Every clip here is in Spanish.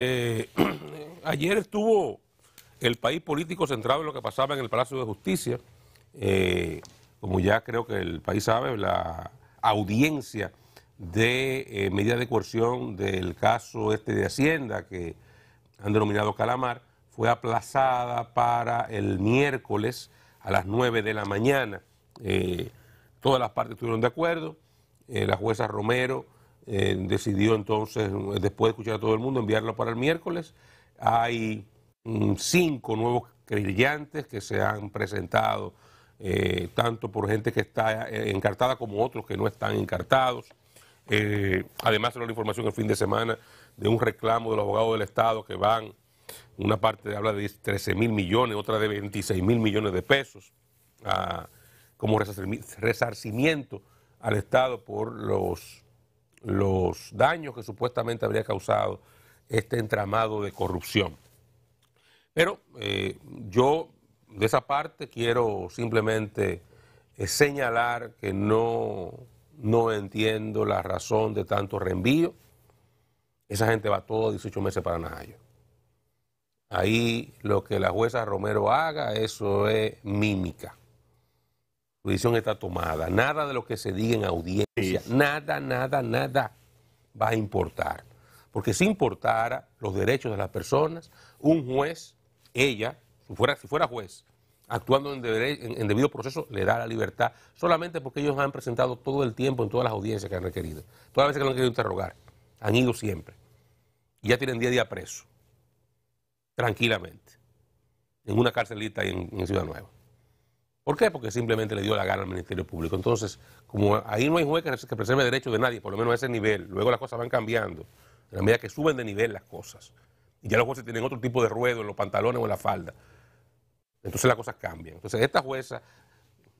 Eh, ayer estuvo el país político centrado en lo que pasaba en el Palacio de Justicia. Eh, como ya creo que el país sabe, la audiencia de eh, medida de coerción del caso este de Hacienda, que han denominado Calamar, fue aplazada para el miércoles a las 9 de la mañana. todas las partes estuvieron de acuerdo. la jueza Romero eh, decidió entonces, después de escuchar a todo el mundo, enviarlo para el miércoles. Hay mm, cinco nuevos brillantes que se han presentado, eh, tanto por gente que está eh, encartada como otros que no están encartados. además, de la información el fin de semana de un reclamo del abogado del Estado que van, una parte habla de 13 mil millones, otra de 26 mil millones de pesos, como resarcimiento al Estado por los los daños que supuestamente habría causado este entramado de corrupción. Pero eh, yo de esa parte quiero simplemente eh, señalar que no, no entiendo la razón de tanto reenvío. Esa gente va todo 18 meses para Najayo. Ahí lo que la jueza Romero haga, eso es mímica. La decisión está tomada. Nada de lo que se diga en audiencia, nada, nada, nada va a importar. Porque si importara los derechos de las personas, un juez, ella, si fuera, juez, actuando en, debido proceso, le da la libertad, solamente porque ellos han presentado todo el tiempo en todas las audiencias que han requerido. Todas las veces que lo han querido interrogar, han ido siempre. Y ya tienen día a día preso, tranquilamente, en una carcelita en Ciudad Nueva. ¿Por qué? Porque simplemente le dio la gana al Ministerio Público. Entonces, como ahí no hay juez que preserve derecho de nadie, por lo menos a ese nivel, luego las cosas van cambiando, en la medida que suben de nivel las cosas. Y ya los jueces tienen otro tipo de ruedo en los pantalones o en la falda. Entonces las cosas cambian. Entonces esta jueza,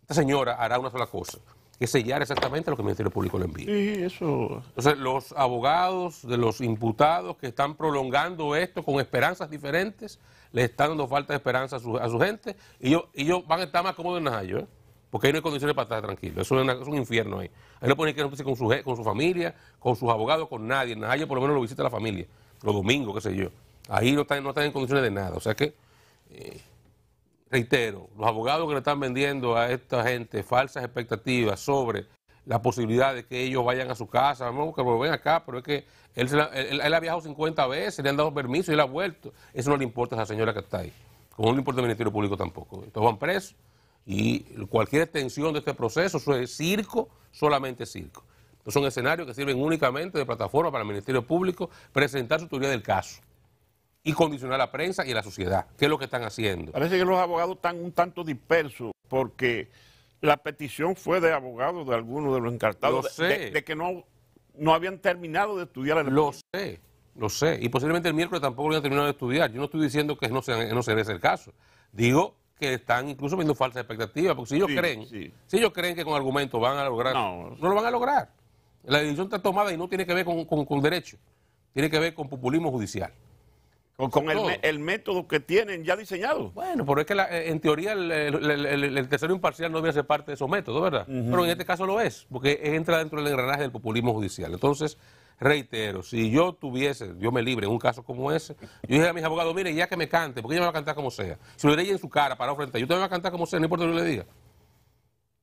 esta señora hará una sola cosa que sellar exactamente lo que el Ministerio Público le envía. Sí, eso. Entonces, los abogados de los imputados que están prolongando esto con esperanzas diferentes, le están dando falta de esperanza a su, gente, y ellos, van a estar más cómodos en Najayo, ¿eh? porque ahí no hay condiciones para estar tranquilos. Eso es, un infierno ahí. Ahí no pueden ir con su, con su familia, con sus abogados, con nadie. En Najayo por lo menos lo visita la familia, los domingos, qué sé yo. Ahí no están, no en condiciones de nada. O sea que. Eh, reitero, los abogados que le están vendiendo a esta gente falsas expectativas sobre la posibilidad de que ellos vayan a su casa, vamos que vuelven acá, pero es que él, ha viajado 50 veces, le han dado permiso y él ha vuelto. Eso no le importa a esa señora que está ahí, como no le importa al Ministerio Público tampoco. Estos van presos y cualquier extensión de este proceso, eso es circo, solamente circo. son escenarios que sirven únicamente de plataforma para el Ministerio Público presentar su teoría del caso y condicionar a la prensa y a la sociedad, que es lo que están haciendo. Parece que los abogados están un tanto dispersos porque la petición fue de abogados de algunos de los encartados sé. De, que no, no habían terminado de estudiar el Lo sé, lo sé. Y posiblemente el miércoles tampoco lo habían terminado de estudiar. Yo no estoy diciendo que no, se no ese el caso. Digo que están incluso viendo falsas expectativas, porque si ellos creen, si ellos creen que con argumentos van a lograr, no, no lo van a lograr. La decisión está tomada y no tiene que ver con, con, con derecho, tiene que ver con populismo judicial. Con, oh. el, método que tienen ya diseñado. Bueno, pero es que eh, en teoría el, el, tercero imparcial no debe ser parte de esos métodos, ¿verdad? Pero en este caso lo es, porque entra dentro del engranaje del populismo judicial. Entonces, reitero, si yo tuviese, yo me libre, en un caso como ese, yo dije a mis abogados, mire, ya que me cante, porque ella me va a cantar como sea. Si lo diré en su cara, parado frente a yo, te me va a cantar como sea, no importa lo que yo le diga.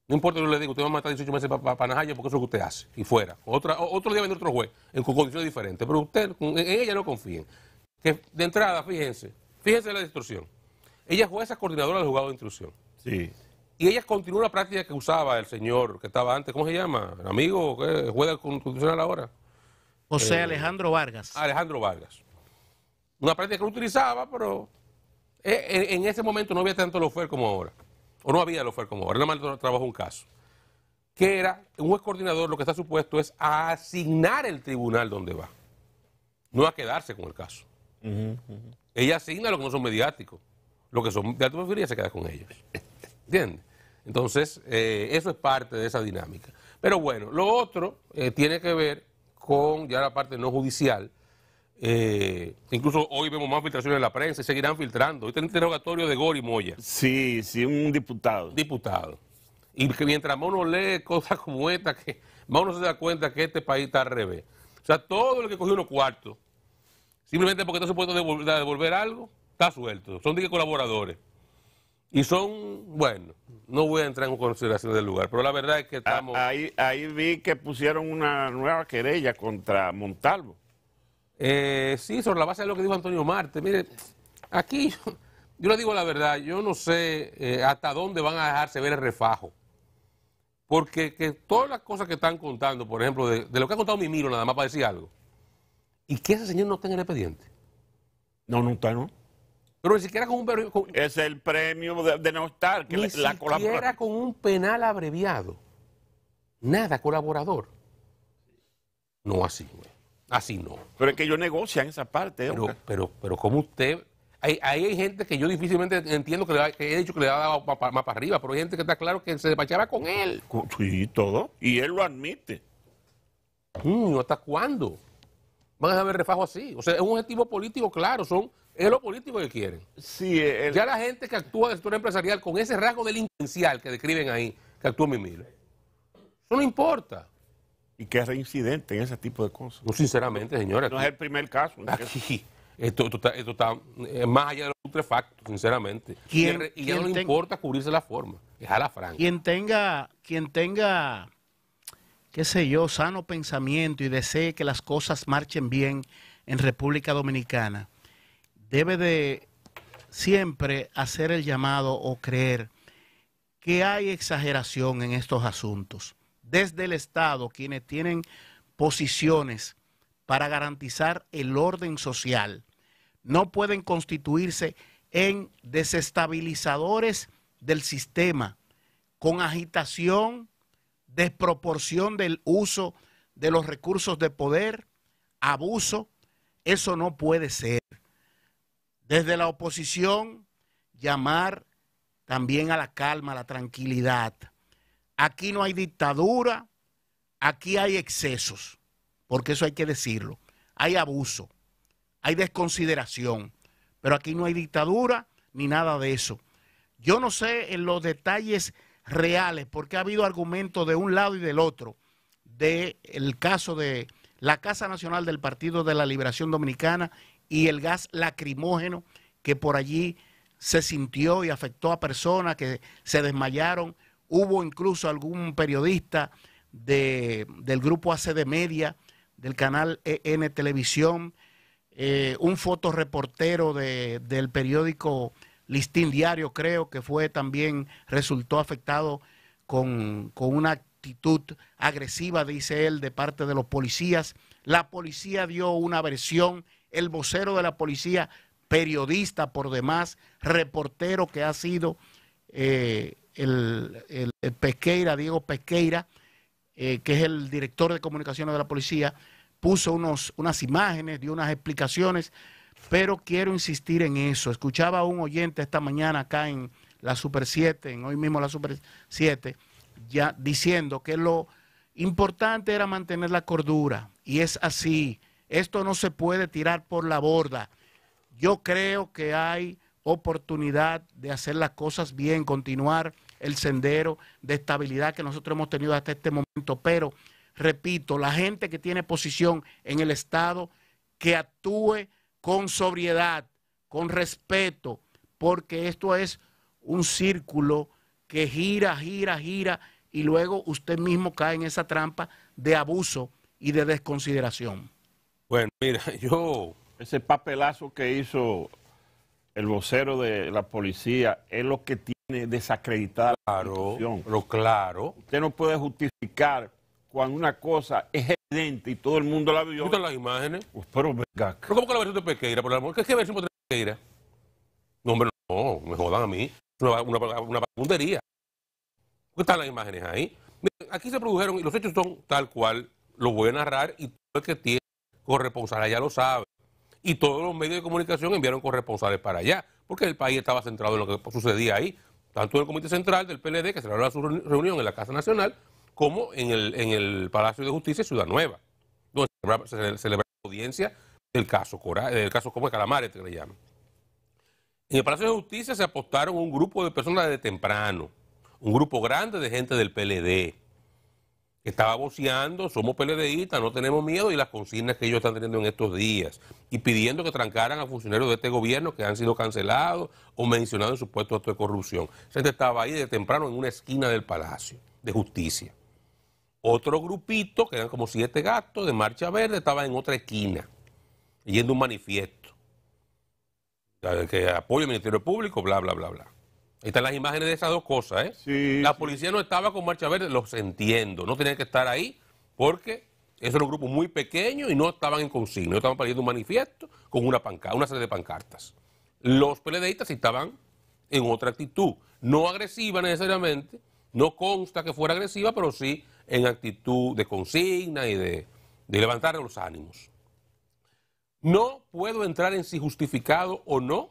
No importa lo que le diga, usted va a matar 18 meses para Najaya porque eso es lo que usted hace, y fuera. Otra, otro día vendrá otro juez, en, condiciones diferentes, pero usted, en ella no confíen de entrada, fíjense, fíjense la distorsión. Ella fue esa coordinadora del juzgado de instrucción. Sí. Y ella continuó la práctica que usaba el señor que estaba antes, ¿cómo se llama? ¿El amigo? que ¿Juega constitucional ahora? José eh, Alejandro Vargas. Alejandro Vargas. Una práctica que no utilizaba, pero eh, en, ese momento no había tanto lofer como ahora. O no había lofer como ahora. Nada más trabajó un caso. Que era, un juez coordinador lo que está supuesto es asignar el tribunal donde va. No a quedarse con el caso. Ella asigna lo que no son mediáticos. Lo que son de alta se queda con ellos. ¿Entiendes? Entonces, eh, eso es parte de esa dinámica. Pero bueno, lo otro eh, tiene que ver con ya la parte no judicial. Eh, incluso hoy vemos más filtraciones en la prensa y seguirán filtrando. Hoy tenemos interrogatorio de Gori Moya. Sí, sí, un diputado. Diputado. Y que mientras Mono lee cosas como esta, que uno se da cuenta que este país está al revés. O sea, todo lo que cogió unos cuartos simplemente porque está supuesto a devolver, algo, está suelto. Son de colaboradores. Y son, bueno, no voy a entrar en consideración del lugar, pero la verdad es que estamos... Ahí, ahí vi que pusieron una nueva querella contra Montalvo. Eh, sí, sobre la base de lo que dijo Antonio Marte. Mire, aquí yo le digo la verdad, yo no sé eh, hasta dónde van a dejarse ver el refajo. Porque que todas las cosas que están contando, por ejemplo, de, de lo que ha contado Mimiro, nada más para decir algo, y que ese señor no tenga el expediente. No, no está, ¿no? Pero ni siquiera con un... es el premio de, no estar. Que ni siquiera con un penal abreviado. Nada colaborador. No así, güey. Así no. Pero es que ellos negocian esa parte. ¿eh? Pero, pero, pero como usted... Ahí, hay gente que yo difícilmente entiendo que, le, he dicho que le ha dado más, para arriba, pero hay gente que está claro que se despachaba con él. Sí, todo. Y él lo admite. ¿Hasta cuándo? van a haber refajo así. O sea, es un objetivo político claro, son es lo político que quieren. Ya la gente que actúa del sector empresarial con ese rasgo delincuencial que describen ahí, que actúa mire, eso no importa. Y que es reincidente en ese tipo de cosas. No, sinceramente, señora. No es el primer caso. esto, está, más allá de los putrefactos, sinceramente. y ya no importa cubrirse la forma, es a la franca. Quien tenga, quien tenga qué sé yo, sano pensamiento y desee que las cosas marchen bien en República Dominicana, debe de siempre hacer el llamado o creer que hay exageración en estos asuntos. Desde el Estado, quienes tienen posiciones para garantizar el orden social, no pueden constituirse en desestabilizadores del sistema, con agitación desproporción del uso de los recursos de poder, abuso, eso no puede ser. Desde la oposición, llamar también a la calma, a la tranquilidad. Aquí no hay dictadura, aquí hay excesos, porque eso hay que decirlo. Hay abuso, hay desconsideración, pero aquí no hay dictadura ni nada de eso. Yo no sé en los detalles reales, porque ha habido argumentos de un lado y del otro del caso de la Casa Nacional del Partido de la Liberación Dominicana y el gas lacrimógeno que por allí se sintió y afectó a personas que se desmayaron. Hubo incluso algún periodista de, del grupo ACD Media, del canal EN Televisión, eh, un fotoreportero de, del periódico Listín Diario creo que fue también, resultó afectado con, una actitud agresiva, dice él, de parte de los policías. La policía dio una versión, el vocero de la policía, periodista por demás, reportero que ha sido eh, el, Pesqueira, Diego Pesqueira, eh, que es el director de comunicaciones de la policía, puso unos, unas imágenes, dio unas explicaciones pero quiero insistir en eso. Escuchaba a un oyente esta mañana acá en la Super 7, en hoy mismo la Super 7, ya diciendo que lo importante era mantener la cordura. Y es así. Esto no se puede tirar por la borda. Yo creo que hay oportunidad de hacer las cosas bien, continuar el sendero de estabilidad que nosotros hemos tenido hasta este momento. Pero, repito, la gente que tiene posición en el Estado, que actúe con sobriedad, con respeto, porque esto es un círculo que gira, gira, gira y luego usted mismo cae en esa trampa de abuso y de desconsideración. Bueno, mira, yo, ese papelazo que hizo el vocero de la policía es lo que tiene desacreditada la Pero claro. Usted no puede justificar cuando una cosa es evidente y todo el mundo la vio. están las imágenes? pero cómo que la versión de Pequeira... por el amor? ¿Qué es que versión de Pequeira?... No, hombre, no, me jodan a mí. Una, una, ¿Qué están las imágenes ahí? Aquí se produjeron y los hechos son tal cual. Los voy a narrar y todo el que tiene corresponsales allá lo sabe. Y todos los medios de comunicación enviaron corresponsales para allá, porque el país estaba centrado en lo que sucedía ahí. Tanto el Comité Central del PLD, que celebró su reunión en la Casa Nacional, como en el, Palacio de Justicia de Ciudad Nueva, donde se celebra, la audiencia del caso, del caso como de Calamares, que le llaman. En el Palacio de Justicia se apostaron un grupo de personas de temprano, un grupo grande de gente del PLD, que estaba voceando, somos PLDistas, no tenemos miedo, y las consignas que ellos están teniendo en estos días, y pidiendo que trancaran a funcionarios de este gobierno que han sido cancelados o mencionados en supuesto acto de corrupción. La gente estaba ahí de temprano en una esquina del Palacio de Justicia. Otro grupito, que eran como siete gatos de Marcha Verde, estaba en otra esquina, yendo un manifiesto. Que apoyo al Ministerio Público, bla, bla, bla, bla. están las imágenes de esas dos cosas, ¿eh? la policía no estaba con Marcha Verde, los entiendo, no tenían que estar ahí porque eso era un grupo muy pequeño y no estaban en consigno. estaban pidiendo un manifiesto con una una serie de pancartas. Los PLDistas estaban en otra actitud, no agresiva necesariamente, no consta que fuera agresiva, pero sí en actitud de consigna y de, de levantar los ánimos. No puedo entrar en si justificado o no.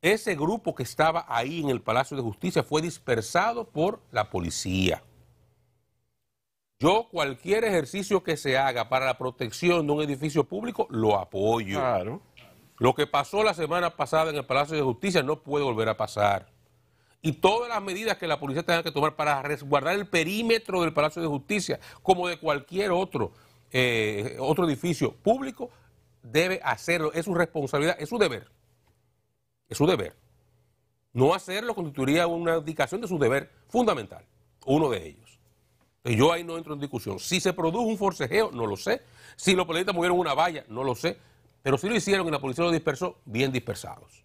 Ese grupo que estaba ahí en el Palacio de Justicia fue dispersado por la policía. Yo cualquier ejercicio que se haga para la protección de un edificio público lo apoyo. Lo que pasó la semana pasada en el Palacio de Justicia no puede volver a pasar y todas las medidas que la policía tenga que tomar para resguardar el perímetro del Palacio de Justicia, como de cualquier otro, eh, otro edificio público, debe hacerlo. Es su responsabilidad, es su deber. Es su deber. No hacerlo constituiría una indicación de su deber fundamental, uno de ellos. yo ahí no entro en discusión. Si se produjo un forcejeo, no lo sé. Si los murieron movieron una valla, no lo sé. Pero si lo hicieron y la policía lo dispersó, bien dispersados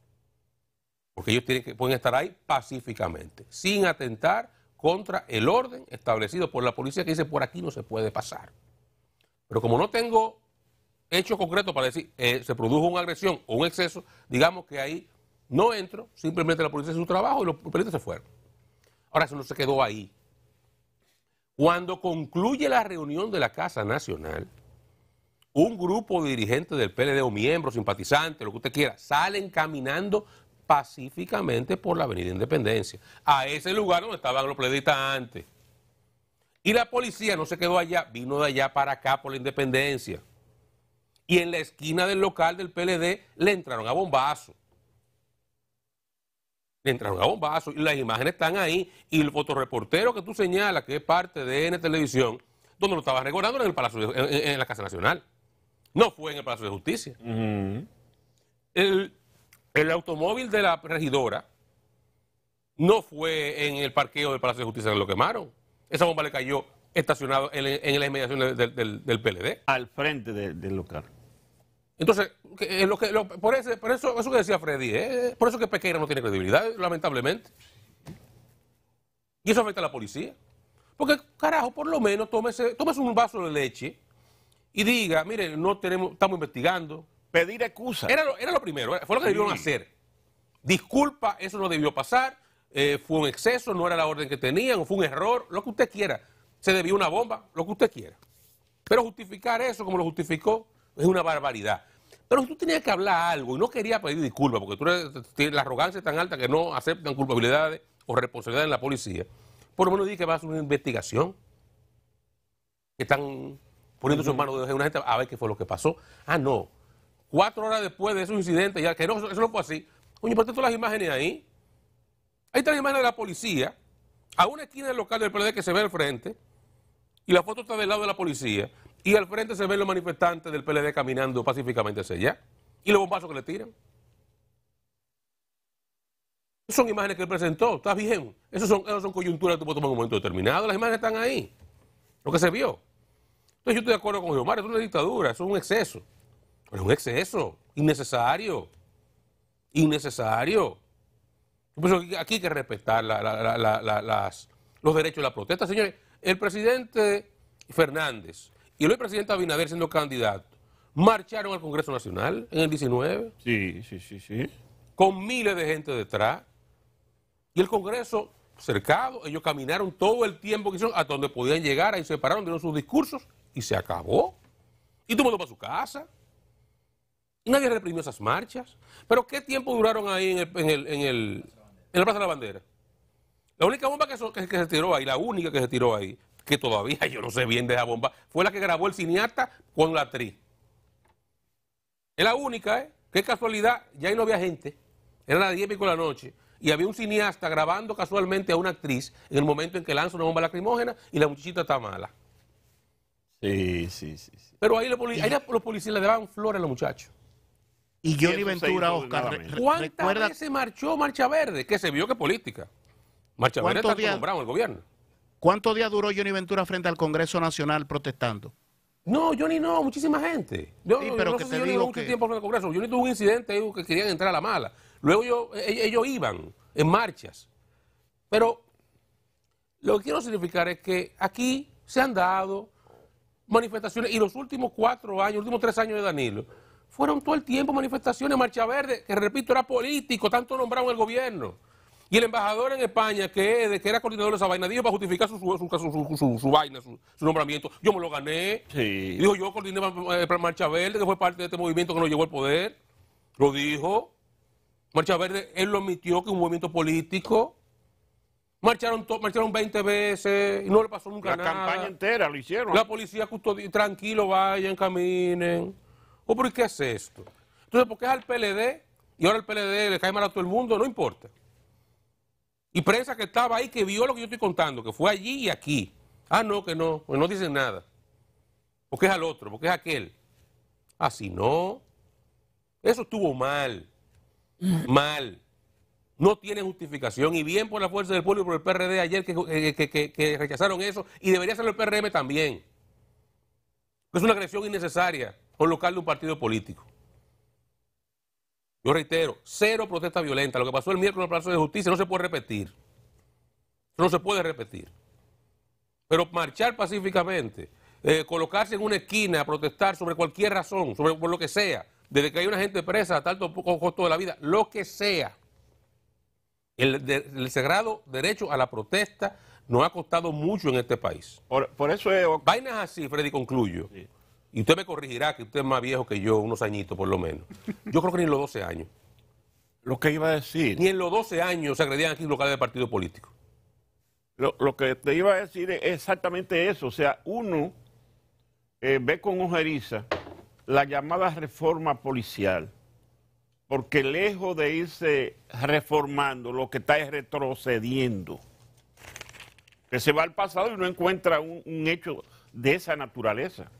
porque ellos tienen que, pueden estar ahí pacíficamente, sin atentar contra el orden establecido por la policía que dice por aquí no se puede pasar. Pero como no tengo hechos concretos para decir eh, se produjo una agresión o un exceso, digamos que ahí no entro, simplemente la policía hace su trabajo y los policías se fueron. Ahora eso no se quedó ahí. Cuando concluye la reunión de la Casa Nacional, un grupo de dirigentes del PLD o miembros, simpatizantes, lo que usted quiera, salen caminando pacíficamente por la Avenida Independencia, a ese lugar donde estaban los pledistas antes. Y la policía no se quedó allá, vino de allá para acá por la Independencia. Y en la esquina del local del PLD le entraron a bombazo. Le entraron a bombazo y las imágenes están ahí. Y el fotoreportero que tú señalas, que es parte de N Televisión, donde lo estaba recordando en el Palacio, en, la Casa Nacional. No fue en el Palacio de Justicia. el, el automóvil de la regidora no fue en el parqueo del Palacio de Justicia donde lo quemaron. Esa bomba le cayó estacionado en, en las inmediaciones del, PLD. Al frente del local. Entonces, eh, por, por, eso, eso que decía Freddy, eh, por eso que Pequeira no tiene credibilidad, lamentablemente. Y eso afecta a la policía. Porque, carajo, por lo menos tómese, un vaso de leche y diga, mire, no tenemos, estamos investigando, Pedir excusa. Era lo, primero, fue lo que debieron hacer. Disculpa, eso no debió pasar, eh, fue un exceso, no era la orden que tenían, fue un error, lo que usted quiera. Se debió una bomba, lo que usted quiera. Pero justificar eso como lo justificó es una barbaridad. Pero tú tenías que hablar algo y no quería pedir disculpas, porque tú tienes la arrogancia tan alta que no aceptan culpabilidades o responsabilidades en la policía, por lo menos di que va a hacer una investigación. Que están poniendo sus manos de una gente a ver qué fue lo que pasó. Ah, no, cuatro horas después de esos incidentes, ya que no, eso, no fue así. Oye, ¿por qué todas las imágenes ahí? Ahí están las imágenes de la policía, a una esquina del local del PLD que se ve al frente, y la foto está del lado de la policía, y al frente se ven los manifestantes del PLD caminando pacíficamente hacia allá, y los bombazos que le tiran. Son imágenes que él presentó, está bien. Esas son, son coyunturas que tú puedes tomar en un momento determinado. Las imágenes están ahí, lo que se vio. Entonces yo estoy de acuerdo con Omar, es una dictadura, es un exceso. Es un exceso, innecesario, innecesario. Por eso aquí hay que respetar los derechos de la protesta. Señores, el presidente Fernández y el presidente Abinader siendo candidato, marcharon al Congreso Nacional en el 19. Sí, sí, sí, sí. Con miles de gente detrás. Y el Congreso cercado, ellos caminaron todo el tiempo que hicieron hasta donde podían llegar, ahí se pararon, dieron sus discursos y se acabó. Y tú para su casa nadie reprimió esas marchas. ¿Pero qué tiempo duraron ahí en, el, la Plaza de la Bandera? La única bomba que, que, se tiró ahí, la única que se tiró ahí, que todavía yo no sé bien de esa bomba, fue la que grabó el cineasta con la actriz. Es la única, ¿eh? Qué casualidad, ya ahí no había gente. Era las 10 y de la noche. Y había un cineasta grabando casualmente a una actriz en el momento en que lanza una bomba lacrimógena y la muchachita está mala. Sí, sí, sí. sí. Pero ahí, ahí los policías le daban flores a los muchachos. Y Johnny Ventura, Oscar. ¿Cuántas marchó Marcha Verde? Que se vio que política. Marcha Verde está nombrando el gobierno. ¿Cuántos días duró Johnny Ventura frente al Congreso Nacional protestando? No, Johnny no, muchísima gente. Yo, pero no mucho que... tiempo en el Congreso. Johnny tuvo un incidente que querían entrar a la mala. Luego e, e, ellos iban en marchas. Pero lo que quiero significar es que aquí se han dado manifestaciones y los últimos cuatro años, los últimos tres años de Danilo fueron todo el tiempo manifestaciones, Marcha Verde, que repito, era político, tanto nombrado el gobierno. Y el embajador en España, que, era coordinador de esa vaina, dijo para justificar su, su, su, vaina, su, nombramiento, yo me lo gané. Dijo, yo coordiné para eh, Marcha Verde, que fue parte de este movimiento que nos llevó al poder. Lo dijo. Marcha Verde, él lo admitió que es un movimiento político. Marcharon, marcharon 20 veces y no le pasó nunca la nada. La campaña entera lo hicieron. La policía custodió, tranquilo, vayan, caminen. ¿O por qué hace esto? Entonces, ¿por qué es al PLD? Y ahora el PLD le cae mal a todo el mundo, no importa. Y prensa que estaba ahí, que vio lo que yo estoy contando, que fue allí y aquí. Ah, no, que no, pues no dicen nada. Porque es al otro, porque es aquel. Así ah, no. Eso estuvo mal. Mal. No tiene justificación. Y bien por la fuerza del pueblo y por el PRD ayer eh, que, que rechazaron eso. Y debería ser el PRM también. Es una agresión innecesaria o local de un partido político. Yo reitero, cero protesta violenta. Lo que pasó el miércoles en el Palacio de Justicia no se puede repetir. No se puede repetir. Pero marchar pacíficamente, eh, colocarse en una esquina a protestar sobre cualquier razón, sobre por lo que sea, desde que hay una gente presa a tanto poco costo de la vida, lo que sea. El, sagrado derecho a la protesta nos ha costado mucho en este país. Por, eso Vainas así, Freddy, concluyo y usted me corregirá que usted es más viejo que yo, unos añitos por lo menos. Yo creo que ni en los 12 años. Lo que iba a decir. Ni en los 12 años se agredían aquí locales de partido político. Lo, que te iba a decir es exactamente eso. O sea, uno eh, ve con ojeriza la llamada reforma policial, porque lejos de irse reformando, lo que está es retrocediendo. Que se va al pasado y no encuentra un hecho de esa naturaleza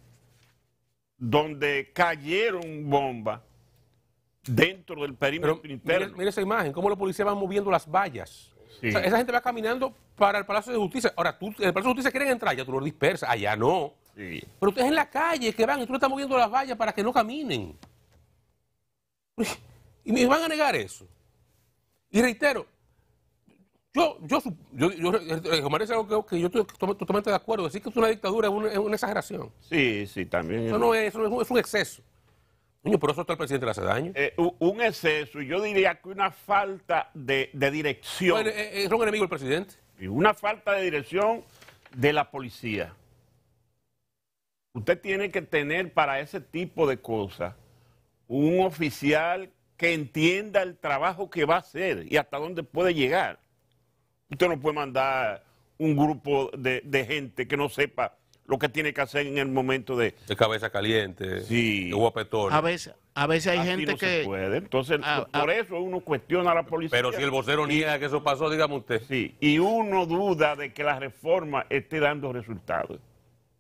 donde cayeron bombas dentro del perímetro interno. Mira, esa imagen, cómo los policías van moviendo las vallas. esa gente va caminando para el Palacio de Justicia. Ahora, tú, el Palacio de Justicia quieren entrar, ya tú los dispersas, allá no. Pero ustedes en la calle que van y tú le estás moviendo las vallas para que no caminen. Y me van a negar eso. Y reitero, yo, yo, yo, yo, algo que, yo estoy totalmente de acuerdo. Decir que es una dictadura es una, exageración. Sí, sí, también. Eso no es, eso es, un exceso. por eso está el presidente le hace daño. Eh, un exceso, y yo diría que una falta de, dirección. Eh, es un enemigo el presidente. Y una falta de dirección de la policía. Usted tiene que tener para ese tipo de cosas un oficial que entienda el trabajo que va a hacer y hasta dónde puede llegar. Usted no puede mandar un grupo de, gente que no sepa lo que tiene que hacer en el momento de... De cabeza caliente, sí. de guapetón. A veces, a veces hay gente que... puede. Entonces, ah, por ah. eso uno cuestiona a la policía. Pero si el vocero niega que eso pasó, dígame usted. Sí, y uno duda de que la reforma esté dando resultados.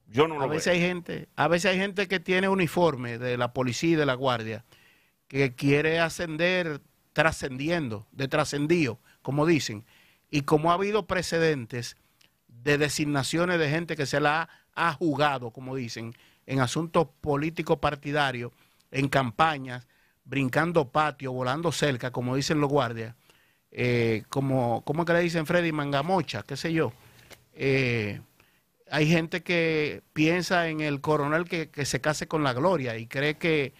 Yo no a lo veces hay gente, a veces hay gente que tiene uniforme de la policía y de la guardia que quiere ascender trascendiendo, de trascendido, como dicen. Y como ha habido precedentes de designaciones de gente que se la ha, jugado, como dicen, en asuntos políticos partidarios, en campañas, brincando patio, volando cerca, como dicen los guardias, eh, como, que le dicen Freddy Mangamocha? ¿Qué sé yo? Eh, hay gente que piensa en el coronel que, se case con la gloria y cree que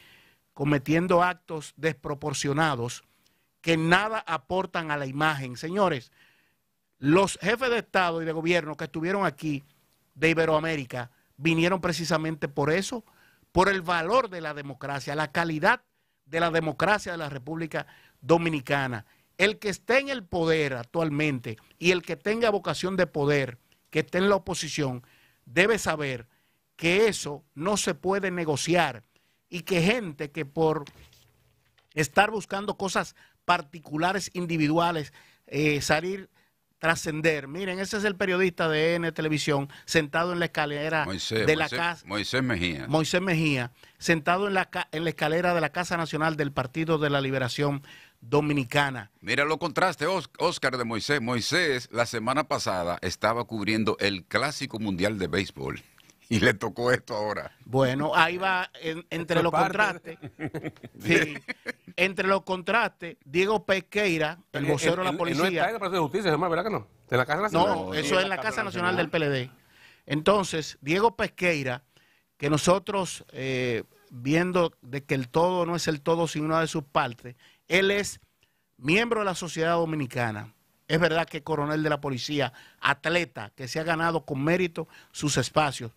cometiendo actos desproporcionados que nada aportan a la imagen. Señores, los jefes de Estado y de gobierno que estuvieron aquí de Iberoamérica vinieron precisamente por eso, por el valor de la democracia, la calidad de la democracia de la República Dominicana. El que esté en el poder actualmente y el que tenga vocación de poder, que esté en la oposición, debe saber que eso no se puede negociar y que gente que por estar buscando cosas particulares, individuales, eh, salir trascender. Miren, ese es el periodista de N Televisión, sentado en la escalera de la casa. Moisés Mejía. Moisés Mejía, sentado en la, en la escalera de la Casa Nacional del Partido de la Liberación Dominicana. Mira lo contraste Oscar de Moisés. Moisés, la semana pasada, estaba cubriendo el Clásico Mundial de Béisbol. y le tocó esto ahora. Bueno, ahí va entre los contrastes. entre los contrastes, Diego Pesqueira, el eh, vocero de la policía. no está en de Justicia, ¿verdad que no? No, eso es en la Casa Nacional, del PLD. Entonces, Diego Pesqueira, que nosotros eh, viendo de que el todo no es el todo sin una de sus partes, él es miembro de la sociedad dominicana. Es verdad que coronel de la policía, atleta, que se ha ganado con mérito sus espacios,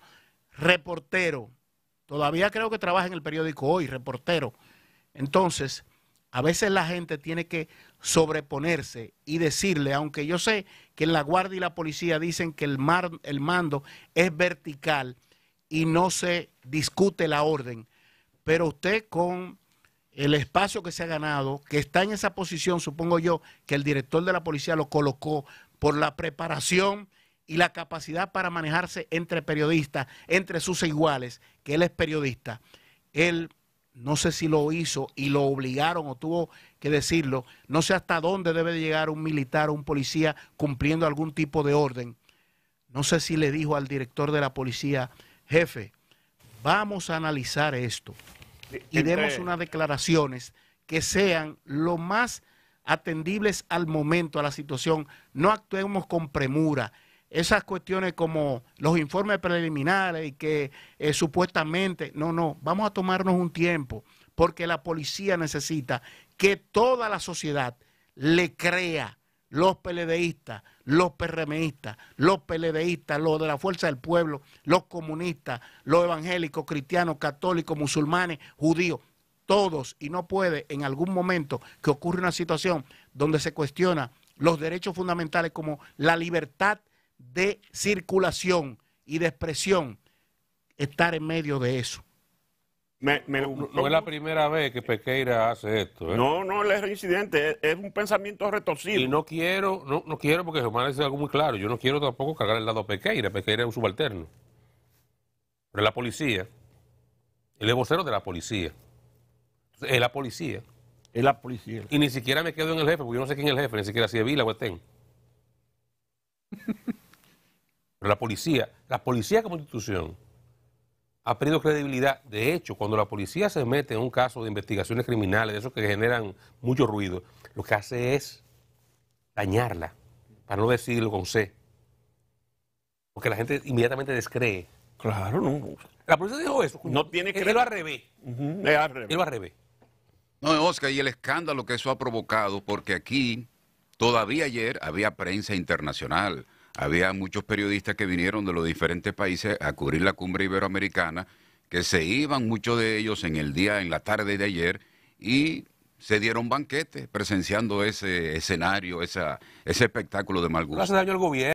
reportero. Todavía creo que trabaja en el periódico hoy, reportero. Entonces, a veces la gente tiene que sobreponerse y decirle, aunque yo sé que en la guardia y la policía dicen que el, el mando es vertical y no se discute la orden, pero usted con el espacio que se ha ganado, que está en esa posición, supongo yo, que el director de la policía lo colocó por la preparación y la capacidad para manejarse entre periodistas, entre sus iguales, que él es periodista. Él, no sé si lo hizo y lo obligaron o tuvo que decirlo, no sé hasta dónde debe llegar un militar o un policía cumpliendo algún tipo de orden. No sé si le dijo al director de la policía, jefe, vamos a analizar esto y demos unas declaraciones que sean lo más atendibles al momento, a la situación. No actuemos con premura esas cuestiones como los informes preliminares y que eh, supuestamente, no, no, vamos a tomarnos un tiempo porque la policía necesita que toda la sociedad le crea los PLDistas, los PRMistas, los PLDistas, los de la Fuerza del Pueblo, los comunistas, los evangélicos, cristianos, católicos, musulmanes, judíos, todos, y no puede en algún momento que ocurre una situación donde se cuestiona los derechos fundamentales como la libertad de circulación y de expresión estar en medio de eso. no, es la primera vez que Pequeira hace esto. ¿eh? No, no, es reincidente, incidente, es, un pensamiento retorcido. Y no quiero, no, quiero porque Germán dice algo muy claro, yo no quiero tampoco cargar el lado a Pequeira, Pequeira es un subalterno. Pero es la policía, él es vocero de la policía, es la policía. Es la policía. Y ni siquiera me quedo en el jefe, porque yo no sé quién es el jefe, ni siquiera si es Vila o Estén. Pero la policía, la policía como institución, ha perdido credibilidad. De hecho, cuando la policía se mete en un caso de investigaciones criminales, de esos que generan mucho ruido, lo que hace es dañarla, para no decirlo con C. Porque la gente inmediatamente descree. Claro, no. La policía dijo eso. No tiene que. Él lo al revés. lo al revés. No, Oscar, y el escándalo que eso ha provocado, porque aquí, todavía ayer, había prensa internacional había muchos periodistas que vinieron de los diferentes países a cubrir la cumbre iberoamericana, que se iban muchos de ellos en el día, en la tarde de ayer, y se dieron banquetes presenciando ese escenario, esa, ese espectáculo de mal gobierno.